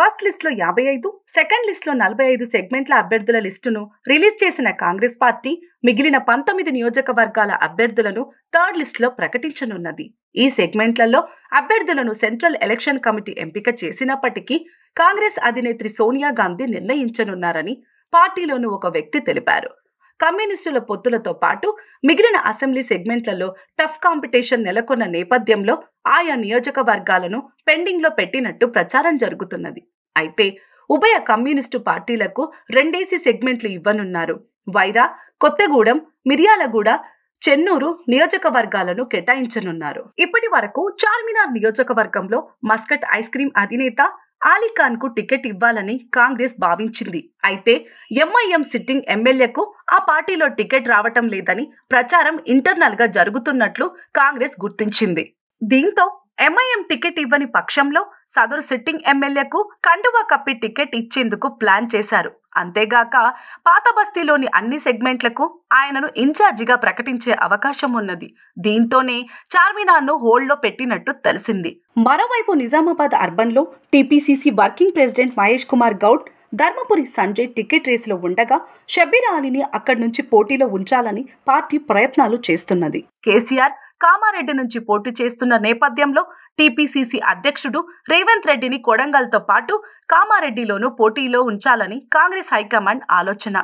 first లిస్ట్లో యాభై ఐదు సెకండ్ లో నలభై ఐదు సెగ్మెంట్ల అభ్యర్థుల లిస్టును రిలీజ్ చేసిన కాంగ్రెస్ పార్టీ మిగిలిన పంతొమ్మిది నియోజకవర్గాల అభ్యర్థులను థర్డ్ లో ప్రకటించనున్నది ఈ సెగ్మెంట్లలో అభ్యర్థులను సెంట్రల్ ఎలక్షన్ కమిటీ ఎంపిక చేసినప్పటికీ కాంగ్రెస్ అధినేత్రి సోనియా గాంధీ నిర్ణయించనున్నారని పార్టీలోని ఒక వ్యక్తి తెలిపారు కమ్యూనిస్టుల పొత్తులతో పాటు మిగిలిన అసెంబ్లీ సెగ్మెంట్లలో టఫ్ కాంపిటీషన్ నెలకొన్న నేపథ్యంలో ఆయా నియోజకవర్గాలను పెండింగ్లో పెట్టినట్టు ప్రచారం జరుగుతున్నది అయితే ఉభయ కమ్యూనిస్టు పార్టీలకు రెండేసి సెగ్మెంట్లు ఇవ్వనున్నారు వైరా కొత్తగూడెం మిర్యాలగూడ చెన్నూరు నియోజకవర్గాలను కేటాయించనున్నారు ఇప్పటి వరకు చార్మినార్ నియోజకవర్గంలో మస్కట్ ఐస్ క్రీం అధినేత ఆలీఖాన్ కు టికెట్ ఇవ్వాలని కాంగ్రెస్ భావించింది అయితే ఎంఐఎం సిట్టింగ్ ఎమ్మెల్యేకు ఆ పార్టీలో టికెట్ రావటం లేదని ప్రచారం ఇంటర్నల్ గా జరుగుతున్నట్లు కాంగ్రెస్ గుర్తించింది దీంతో ఎంఐఎం టికెట్ ఇవ్వని పక్షంలో సదరు సిట్టింగ్ ఎమ్మెల్యేకు కండువా కప్పి టికెట్ ఇచ్చేందుకు ప్లాన్ చేశారు అంతేగాక పాత బస్తీలోని అన్ని సెగ్మెంట్లకు ఆయనను ఇన్ఛార్జిగా ప్రకటించే అవకాశం ఉన్నది దీంతోనే చార్మినార్ను హోల్డ్లో పెట్టినట్టు తెలిసింది మరోవైపు నిజామాబాద్ అర్బన్లో TPCC working president Mahesh Kumar Goud Dharmapuri Sanjay ticket రేసులో ఉండగా షబీర్ అలీని అక్కడి నుంచి పోటీలో ఉంచాలని పార్టీ ప్రయత్నాలు చేస్తున్నది కేసీఆర్ కామారెడ్డి నుంచి పోటీ చేస్తున్న నేపథ్యంలో టీపీసీసీ అధ్యక్షుడు రేవంత్ రెడ్డిని కొడంగల్తో పాటు కామారెడ్డిలోనూ పోటీలో ఉంచాలని కాంగ్రెస్ హైకమాండ్ ఆలోచన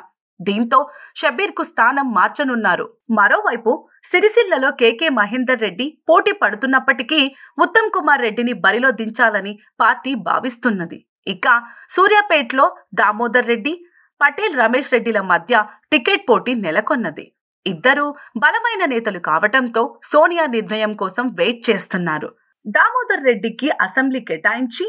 దీంతో షబీర్కు స్థానం మార్చనున్నారు మరోవైపు సిరిసిల్లలో కెకే మహేందర్ రెడ్డి పోటీ పడుతున్నప్పటికీ ఉత్తమ్ కుమార్ రెడ్డిని బరిలో దించాలని పార్టీ భావిస్తున్నది ఇక సూర్యాపేటలో దామోదర్ రెడ్డి పటేల్ రమేష్ రెడ్డిల మధ్య టికెట్ పోటీ నెలకొన్నది ఇద్దరూ బలమైన నేతలు కావటంతో సోనియా నిర్ణయం కోసం వెయిట్ చేస్తున్నారు దామోదర్ రెడ్డికి అసెంబ్లీ కేటాయించి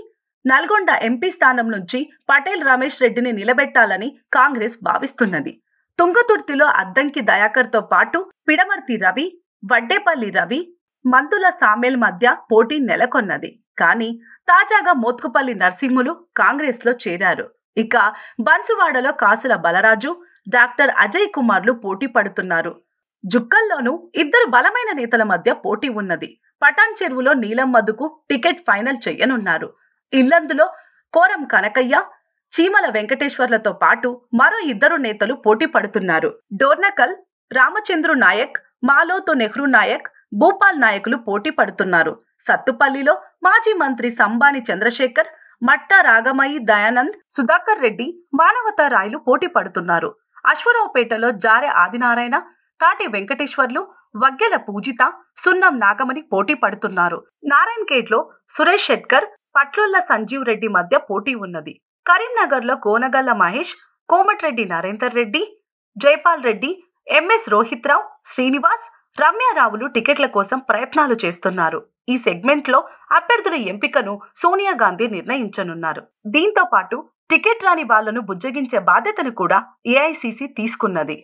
నల్గొండ ఎంపీ స్థానం నుంచి పటేల్ రమేష్ రెడ్డిని నిలబెట్టాలని కాంగ్రెస్ భావిస్తున్నది తుంగతుర్తిలో అద్దంకి దయాకర్తో పాటు పిడమర్తి రవి వడ్డేపల్లి రవి మందుల సామేల్ మధ్య పోటీ నెలకొన్నది కానీ తాజాగా మోత్కుపల్లి నర్సింహులు కాంగ్రెస్లో చేరారు ఇక బన్సువాడలో కాసుల బలరాజు డాక్టర్ అజయ్ కుమార్లు పోటీ పడుతున్నారు జుక్కల్లోనూ ఇద్దరు బలమైన నేతల మధ్య పోటీ ఉన్నది పటాన్ చెరువులో నీలం టికెట్ ఫైనల్ చేయనున్నారు ఇల్లందులో కోరం కనకయ్య చీమల వెంకటేశ్వర్లతో పాటు మరో ఇద్దరు నేతలు పోటీ పడుతున్నారు డోర్నకల్ రామచంద్రు నాయక్ మాలోతో నెహ్రూ నాయక్ భూపాల్ నాయకులు పోటీ పడుతున్నారు సత్తుపల్లిలో మాజీ మంత్రి సంబాని చంద్రశేఖర్ మట్టా రాగమయి దయానంద్ సుధాకర్ రెడ్డి మానవతా రాయలు పోటీ పడుతున్నారు అశ్వరావుపేటలో జారె ఆదినారాయణ కాటి వెంకటేశ్వర్లు వగ్గెల పూజిత సున్నం నాగమణి పోటీ పడుతున్నారు నారాయణ్ లో సురేష్ షెట్కర్ పట్లొల్ల సంజీవ్ రెడ్డి మధ్య పోటీ ఉన్నది కరీంనగర్లో కోనగల్ల మహేష్ కోమటిరెడ్డి నరేందర్ రెడ్డి జైపాల్ రెడ్డి ఎంఎస్ రోహిత్రావు శ్రీనివాస్ రమ్యారావులు టికెట్ల కోసం ప్రయత్నాలు చేస్తున్నారు ఈ సెగ్మెంట్లో అభ్యర్థుల ఎంపికను సోనియా గాంధీ నిర్ణయించనున్నారు దీంతో పాటు టికెట్ రాని వాళ్లను బుజ్జగించే బాధ్యతను కూడా ఏఐసిసి తీసుకున్నది